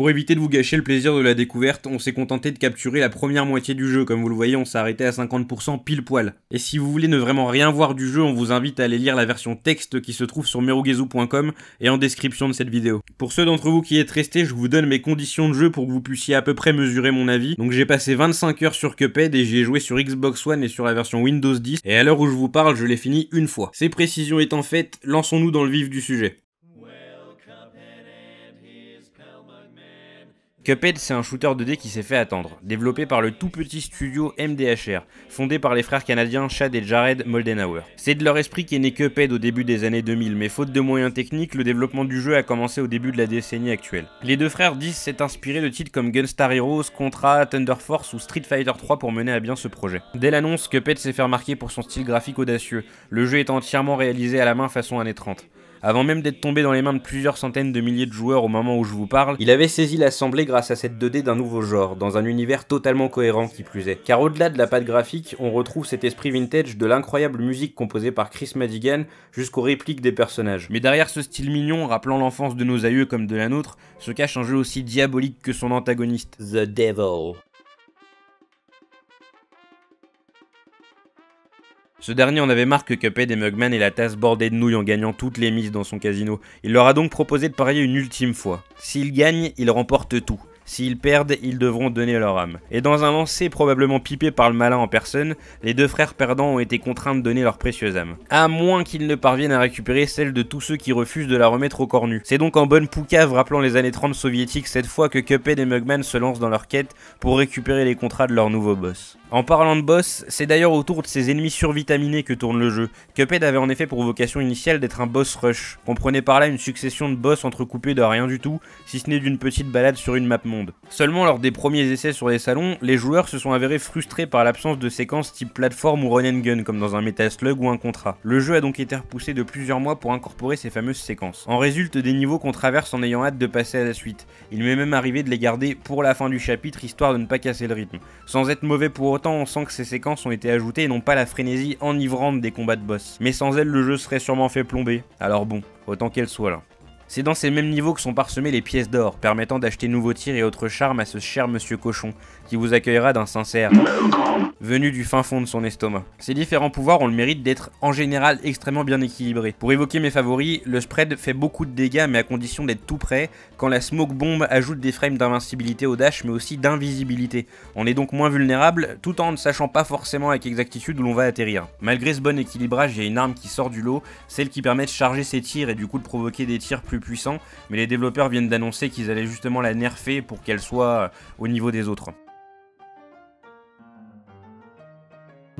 Pour éviter de vous gâcher le plaisir de la découverte, on s'est contenté de capturer la première moitié du jeu, comme vous le voyez on s'est arrêté à 50% pile poil. Et si vous voulez ne vraiment rien voir du jeu, on vous invite à aller lire la version texte qui se trouve sur merugezu.com et en description de cette vidéo. Pour ceux d'entre vous qui êtes restés, je vous donne mes conditions de jeu pour que vous puissiez à peu près mesurer mon avis. Donc j'ai passé 25 heures sur Cuphead et j'ai joué sur Xbox One et sur la version Windows 10, et à l'heure où je vous parle, je l'ai fini une fois. Ces précisions étant faites, lançons-nous dans le vif du sujet. Cuphead, c'est un shooter 2D qui s'est fait attendre, développé par le tout petit studio MDHR, fondé par les frères canadiens Chad et Jared Moldenhauer. C'est de leur esprit qu'est né Cuphead au début des années 2000, mais faute de moyens techniques, le développement du jeu a commencé au début de la décennie actuelle. Les deux frères disent s'être inspiré de titres comme Gunstar Heroes, Contra, Thunder Force ou Street Fighter 3 pour mener à bien ce projet. Dès l'annonce, Cuphead s'est fait remarquer pour son style graphique audacieux, le jeu est entièrement réalisé à la main façon années 30. Avant même d'être tombé dans les mains de plusieurs centaines de milliers de joueurs au moment où je vous parle, il avait saisi l'assemblée grâce à cette 2D d'un nouveau genre, dans un univers totalement cohérent qui plus est. Car au-delà de la patte graphique, on retrouve cet esprit vintage de l'incroyable musique composée par Chris Madigan jusqu'aux répliques des personnages. Mais derrière ce style mignon, rappelant l'enfance de nos aïeux comme de la nôtre, se cache un jeu aussi diabolique que son antagoniste, The Devil. Ce dernier en avait marre que Cuphead et Mugman et la tasse bordée de nouilles en gagnant toutes les mises dans son casino. Il leur a donc proposé de parier une ultime fois. S'ils gagnent, ils remportent tout. S'ils perdent, ils devront donner leur âme. Et dans un lancer probablement pipé par le malin en personne, les deux frères perdants ont été contraints de donner leur précieuse âme. À moins qu'ils ne parviennent à récupérer celle de tous ceux qui refusent de la remettre au cornu. C'est donc en bonne poucave rappelant les années 30 soviétiques cette fois que Cuphead et Mugman se lancent dans leur quête pour récupérer les contrats de leur nouveau boss. En parlant de boss, c'est d'ailleurs autour de ces ennemis survitaminés que tourne le jeu. Cuphead avait en effet pour vocation initiale d'être un boss rush, prenait par là une succession de boss entrecoupés de rien du tout, si ce n'est d'une petite balade sur une map monde. Seulement lors des premiers essais sur les salons, les joueurs se sont avérés frustrés par l'absence de séquences type plateforme ou run and gun comme dans un Metal Slug ou un Contra. Le jeu a donc été repoussé de plusieurs mois pour incorporer ces fameuses séquences. En résulte des niveaux qu'on traverse en ayant hâte de passer à la suite. Il m'est même arrivé de les garder pour la fin du chapitre histoire de ne pas casser le rythme, sans être mauvais pour autant Pourtant on sent que ces séquences ont été ajoutées et n'ont pas la frénésie enivrante des combats de boss. Mais sans elles le jeu serait sûrement fait plomber. Alors bon, autant qu'elle soit là. C'est dans ces mêmes niveaux que sont parsemées les pièces d'or, permettant d'acheter nouveaux tirs et autres charmes à ce cher monsieur cochon, qui vous accueillera d'un sincère venu du fin fond de son estomac. Ces différents pouvoirs ont le mérite d'être en général extrêmement bien équilibrés. Pour évoquer mes favoris, le spread fait beaucoup de dégâts mais à condition d'être tout près, quand la smoke bomb ajoute des frames d'invincibilité au dash mais aussi d'invisibilité. On est donc moins vulnérable tout en ne sachant pas forcément avec exactitude où l'on va atterrir. Malgré ce bon équilibrage, il y a une arme qui sort du lot, celle qui permet de charger ses tirs et du coup de provoquer des tirs plus puissant, mais les développeurs viennent d'annoncer qu'ils allaient justement la nerfer pour qu'elle soit au niveau des autres.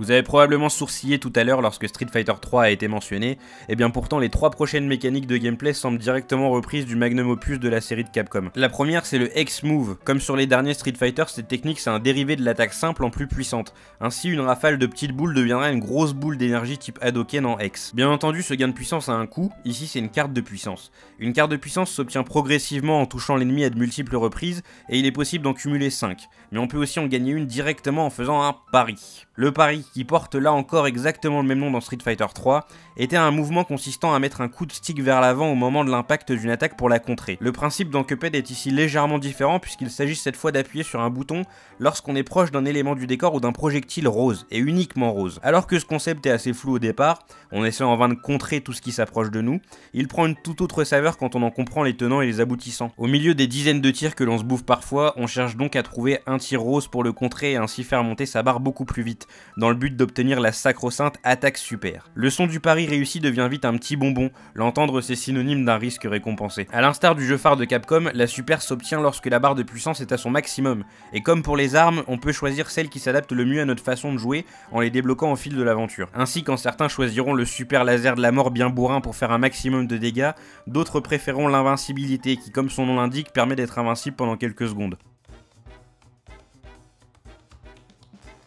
Vous avez probablement sourcillé tout à l'heure lorsque Street Fighter 3 a été mentionné, et eh bien pourtant les trois prochaines mécaniques de gameplay semblent directement reprises du magnum opus de la série de Capcom. La première c'est le X-Move. Comme sur les derniers Street Fighter, cette technique c'est un dérivé de l'attaque simple en plus puissante. Ainsi une rafale de petites boules deviendra une grosse boule d'énergie type Hadoken en X. Bien entendu ce gain de puissance a un coût, ici c'est une carte de puissance. Une carte de puissance s'obtient progressivement en touchant l'ennemi à de multiples reprises, et il est possible d'en cumuler 5. Mais on peut aussi en gagner une directement en faisant un pari. Le pari, qui porte là encore exactement le même nom dans Street Fighter 3, était un mouvement consistant à mettre un coup de stick vers l'avant au moment de l'impact d'une attaque pour la contrer. Le principe dans Cuphead est ici légèrement différent puisqu'il s'agit cette fois d'appuyer sur un bouton lorsqu'on est proche d'un élément du décor ou d'un projectile rose, et uniquement rose. Alors que ce concept est assez flou au départ, on essaie en vain de contrer tout ce qui s'approche de nous, il prend une toute autre saveur quand on en comprend les tenants et les aboutissants. Au milieu des dizaines de tirs que l'on se bouffe parfois, on cherche donc à trouver un tir rose pour le contrer et ainsi faire monter sa barre beaucoup plus vite. Dans le but d'obtenir la sacro-sainte attaque super. Le son du pari réussi devient vite un petit bonbon, l'entendre c'est synonyme d'un risque récompensé. A l'instar du jeu phare de Capcom, la super s'obtient lorsque la barre de puissance est à son maximum, et comme pour les armes, on peut choisir celle qui s'adapte le mieux à notre façon de jouer en les débloquant au fil de l'aventure. Ainsi quand certains choisiront le super laser de la mort bien bourrin pour faire un maximum de dégâts, d'autres préféreront l'invincibilité qui comme son nom l'indique permet d'être invincible pendant quelques secondes.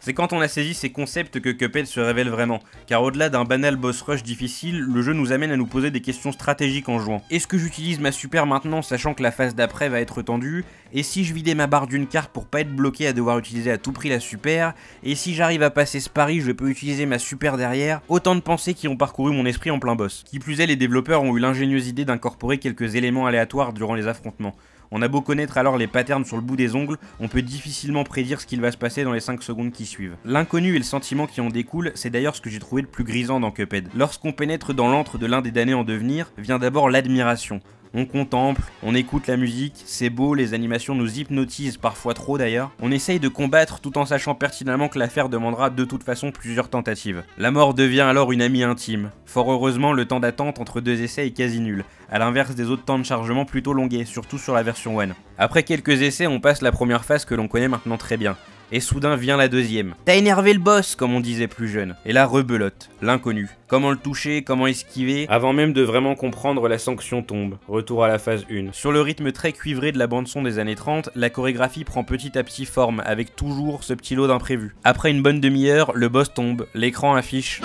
C'est quand on a saisi ces concepts que Cuphead se révèle vraiment, car au-delà d'un banal boss rush difficile, le jeu nous amène à nous poser des questions stratégiques en jouant. Est-ce que j'utilise ma super maintenant sachant que la phase d'après va être tendue Et si je vidais ma barre d'une carte pour pas être bloqué à devoir utiliser à tout prix la super Et si j'arrive à passer ce pari, je peux utiliser ma super derrière Autant de pensées qui ont parcouru mon esprit en plein boss. Qui plus est, les développeurs ont eu l'ingénieuse idée d'incorporer quelques éléments aléatoires durant les affrontements. On a beau connaître alors les patterns sur le bout des ongles, on peut difficilement prédire ce qu'il va se passer dans les 5 secondes qui suivent. L'inconnu et le sentiment qui en découle, c'est d'ailleurs ce que j'ai trouvé le plus grisant dans Cuphead. Lorsqu'on pénètre dans l'antre de l'un des damnés en devenir, vient d'abord l'admiration on contemple, on écoute la musique, c'est beau, les animations nous hypnotisent parfois trop d'ailleurs. On essaye de combattre tout en sachant pertinemment que l'affaire demandera de toute façon plusieurs tentatives. La mort devient alors une amie intime. Fort heureusement, le temps d'attente entre deux essais est quasi nul, à l'inverse des autres temps de chargement plutôt longués, surtout sur la version One. Après quelques essais, on passe la première phase que l'on connaît maintenant très bien, et soudain vient la deuxième. T'as énervé le boss, comme on disait plus jeune. Et là, rebelote, l'inconnu. Comment le toucher, comment esquiver, avant même de vraiment comprendre la sanction tombe. Retour à la phase 1. Sur le rythme très cuivré de la bande-son des années 30, la chorégraphie prend petit à petit forme, avec toujours ce petit lot d'imprévus. Après une bonne demi-heure, le boss tombe, l'écran affiche...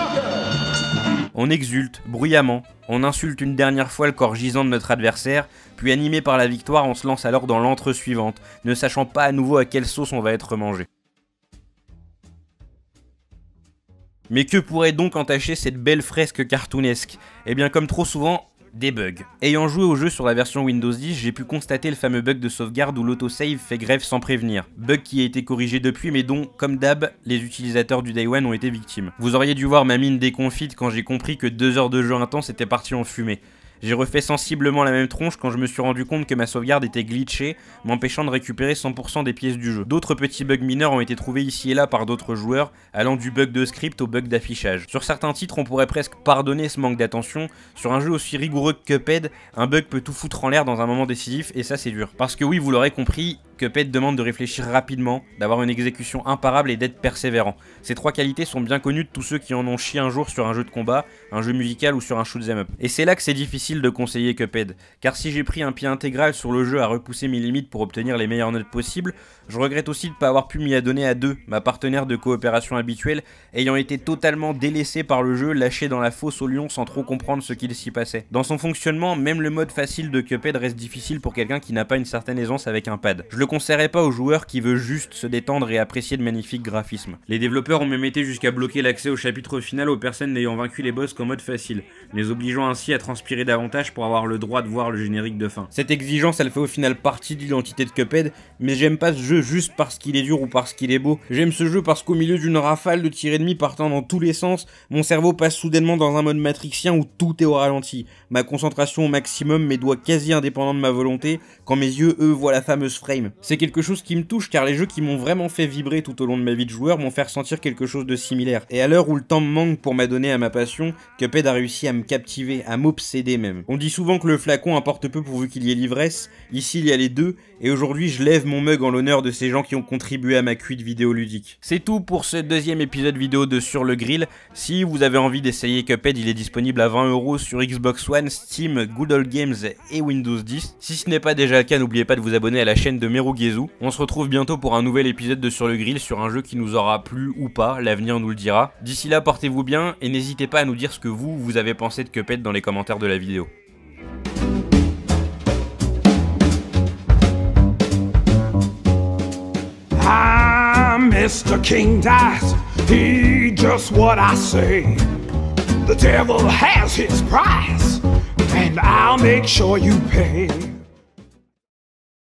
On exulte, bruyamment, on insulte une dernière fois le corps gisant de notre adversaire, puis animé par la victoire, on se lance alors dans l'entre suivante, ne sachant pas à nouveau à quelle sauce on va être mangé. Mais que pourrait donc entacher cette belle fresque cartoonesque Eh bien comme trop souvent, des bugs. Ayant joué au jeu sur la version Windows 10, j'ai pu constater le fameux bug de sauvegarde où l'autosave fait grève sans prévenir. Bug qui a été corrigé depuis mais dont, comme d'hab, les utilisateurs du Day One ont été victimes. Vous auriez dû voir ma mine déconfite quand j'ai compris que deux heures de jeu intense étaient parties en fumée. J'ai refait sensiblement la même tronche quand je me suis rendu compte que ma sauvegarde était glitchée, m'empêchant de récupérer 100% des pièces du jeu. D'autres petits bugs mineurs ont été trouvés ici et là par d'autres joueurs, allant du bug de script au bug d'affichage. Sur certains titres, on pourrait presque pardonner ce manque d'attention. Sur un jeu aussi rigoureux que Cuphead, un bug peut tout foutre en l'air dans un moment décisif, et ça c'est dur. Parce que oui, vous l'aurez compris, Cuphead demande de réfléchir rapidement, d'avoir une exécution imparable et d'être persévérant. Ces trois qualités sont bien connues de tous ceux qui en ont chié un jour sur un jeu de combat, un jeu musical ou sur un shoot'em up. Et c'est là que c'est difficile de conseiller Cuphead, car si j'ai pris un pied intégral sur le jeu à repousser mes limites pour obtenir les meilleures notes possibles, je regrette aussi de ne pas avoir pu m'y adonner à deux, ma partenaire de coopération habituelle ayant été totalement délaissée par le jeu, lâchée dans la fosse au lion sans trop comprendre ce qu'il s'y passait. Dans son fonctionnement, même le mode facile de Cuphead reste difficile pour quelqu'un qui n'a pas une certaine aisance avec un pad conseillerais pas au joueur qui veut juste se détendre et apprécier de magnifiques graphismes. Les développeurs ont même été jusqu'à bloquer l'accès au chapitre final aux personnes n'ayant vaincu les boss qu'en mode facile, les obligeant ainsi à transpirer davantage pour avoir le droit de voir le générique de fin. Cette exigence elle fait au final partie de l'identité de Cuphead, mais j'aime pas ce jeu juste parce qu'il est dur ou parce qu'il est beau. J'aime ce jeu parce qu'au milieu d'une rafale de tirs ennemis partant dans tous les sens, mon cerveau passe soudainement dans un mode matrixien où tout est au ralenti. Ma concentration au maximum, mes doigts quasi indépendants de ma volonté, quand mes yeux, eux, voient la fameuse frame. C'est quelque chose qui me touche car les jeux qui m'ont vraiment fait vibrer tout au long de ma vie de joueur m'ont fait ressentir quelque chose de similaire. Et à l'heure où le temps me manque pour m'adonner à ma passion, Cuphead a réussi à me captiver, à m'obséder même. On dit souvent que le flacon importe peu pourvu qu'il y ait l'ivresse, ici il y a les deux, et aujourd'hui je lève mon mug en l'honneur de ces gens qui ont contribué à ma cuite vidéoludique. C'est tout pour ce deuxième épisode vidéo de Sur le Grill. Si vous avez envie d'essayer Cuphead, il est disponible à 20€ sur Xbox One, Steam, Good Old Games et Windows 10. Si ce n'est pas déjà le cas, n'oubliez pas de vous abonner à la chaîne de Mero on se retrouve bientôt pour un nouvel épisode de Sur le Grill sur un jeu qui nous aura plu ou pas, l'avenir nous le dira. D'ici là, portez-vous bien et n'hésitez pas à nous dire ce que vous, vous avez pensé de Cuphead dans les commentaires de la vidéo. pay.